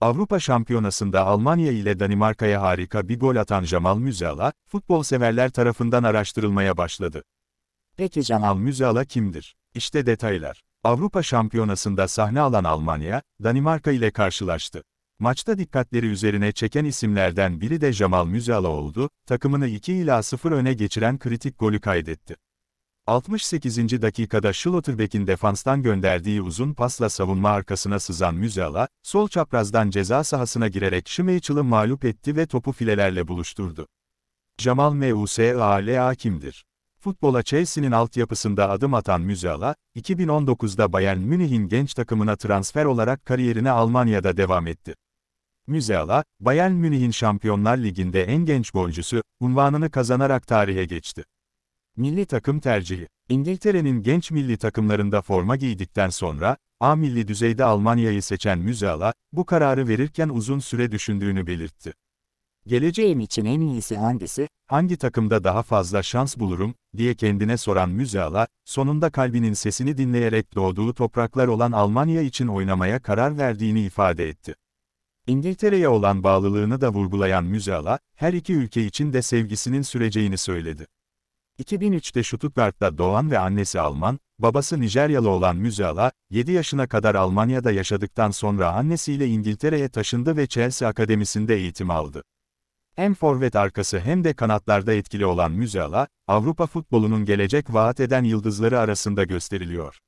Avrupa Şampiyonası'nda Almanya ile Danimarka'ya harika bir gol atan Jamal Musiala, futbol severler tarafından araştırılmaya başladı. Peki Jamal Musiala kimdir? İşte detaylar. Avrupa Şampiyonası'nda sahne alan Almanya, Danimarka ile karşılaştı. Maçta dikkatleri üzerine çeken isimlerden biri de Jamal Musiala oldu, takımını 2 ila 0 öne geçiren kritik golü kaydetti. 68. dakikada Schlotterbeck'in defanstan gönderdiği uzun pasla savunma arkasına sızan Müziala, sol çaprazdan ceza sahasına girerek Schmeichel'ı mağlup etti ve topu filelerle buluşturdu. Jamal Musala kimdir? Futbola Chelsea'nin altyapısında adım atan Müziala, 2019'da Bayern Münih'in genç takımına transfer olarak kariyerini Almanya'da devam etti. Müziala, Bayern Münih'in Şampiyonlar Ligi'nde en genç golcüsü, unvanını kazanarak tarihe geçti. Milli takım tercihi. İngiltere'nin genç milli takımlarında forma giydikten sonra, A milli düzeyde Almanya'yı seçen Müzala, bu kararı verirken uzun süre düşündüğünü belirtti. Geleceğim için en iyisi hangisi? Hangi takımda daha fazla şans bulurum, diye kendine soran Müzala, sonunda kalbinin sesini dinleyerek doğduğu topraklar olan Almanya için oynamaya karar verdiğini ifade etti. İngiltere'ye olan bağlılığını da vurgulayan Müzala, her iki ülke için de sevgisinin süreceğini söyledi. 2003'te Stuttgart'ta doğan ve annesi Alman, babası Nijeryalı olan Müzeala, 7 yaşına kadar Almanya'da yaşadıktan sonra annesiyle İngiltere'ye taşındı ve Chelsea Akademisi'nde eğitim aldı. Hem forvet arkası hem de kanatlarda etkili olan Müzeala, Avrupa futbolunun gelecek vaat eden yıldızları arasında gösteriliyor.